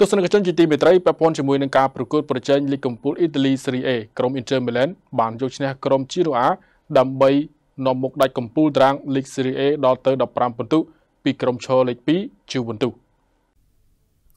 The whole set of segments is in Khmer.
ទស្សនិកជនជាទីមេត្រីពាក់ព័ន្ធជាមួយនឹងការប្រកួតប្រជែងលីកកំពូលអ៊ីតាលី Serie A ក្រុម Inter Milan បានយកឈ្នះក្រុម Genoa ដើម្បីនាំមុខដាច់កំពូលតារាងលីក Serie A ដល់ទៅ15ពិន្ទុពីក្រុមឈរលេខ2 Juventus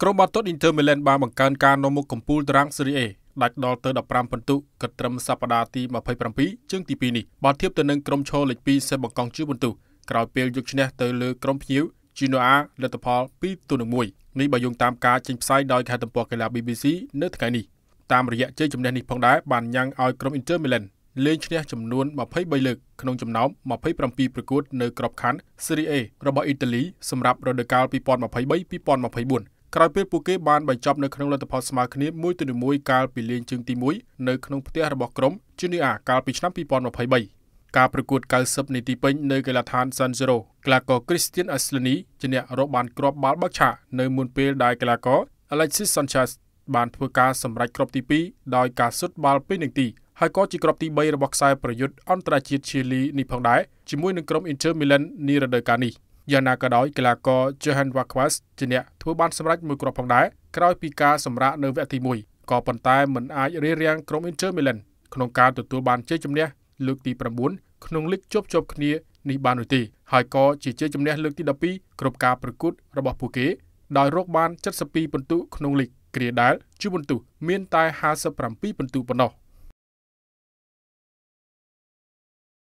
ក្រុមបាល់ទាត់ Inter Milan បានបង្កើនការនាំមុខកំពូលតារាង Serie A ដាច់ដល់ទៅ15ពិន្ទុគិតត្រឹមសប្តាហ៍ទី27ជើងទី2នេះបើធៀបទៅនឹងក្រុមឈរលេខ2សេបង្កង់ Juventus ក្រោយពេលយកឈ្នះទៅលើក្រុមភ្ញៀវ Genoa លទ្ធផល2ទល់នឹង1នេះបើយោងតាមការចេញផ្សាយដោយខេត្តទំព័រកីឡា BBC នៅថ្ងៃនេះតាមរយៈជ័យជំនះនេះផងដែរបានញ៉ាំងឲ្យក្រុម Inter Milan លេងឈ្នះចំនួន23លើកក្នុងចំណោម27ប្រកួត នៅក្របខ័ណ្ឌ Serie A របស់អ៊ីតាលីសម្រាប់រដូវកាល2023-2024ក្រោយពេលពួកគេបានបញ្ចប់នៅក្នុងលទ្ធផលស្មើគ្នា1-1កាលពីលេងជើងទី1នៅក្នុងផ្ទះរបស់ក្រុម Junior កាលពីឆ្នាំ2023ការប្រកួត90នាទីពេញនៅកីឡដ្ឋាន San Siro កីឡាករ Christian Aslani ជាអ្នករកបានគ្រាប់បាល់បោកឆាកនៅមុនពេលដែលកីឡាករ Alexis Sanchez បានធ្វើការសម្រេចគ្រាប់ទី2ដោយការសុទ្ធបាល់ពេញនឹងទីហើយក៏ជាគ្រាប់ទី3របស់ខ្សែប្រយុទ្ធអន្តរជាតិឈីលីនេះផងដែរជាមួយនឹងក្រុម Inter Milan នារដូវកាលនេះយ៉ាងណាក៏ដោយកីឡាករ Johan Vaquas ជាអ្នកធ្វើបានសម្រេចមួយគ្រាប់ផងដែរក្រោយពីការសម្រាកនៅវគ្គទី1ក៏ប៉ុន្តែមិនអាចរារាំងក្រុម Inter Milan ក្នុងការទទួលបានជ័យជំនះលើកទី9ក្នុងលីកជាប់ជាប់គ្នានេះបាននោះទេហើយក៏ជាជ័យជំនះលើកទី12គ្រប់ការប្រកួតរបស់ពួកគេដោយរកបាន72ពិន្ទុក្នុងលីកគ្រាដែលជាពិន្ទុមានតែ57ពិន្ទុប៉ុណ្ណោះ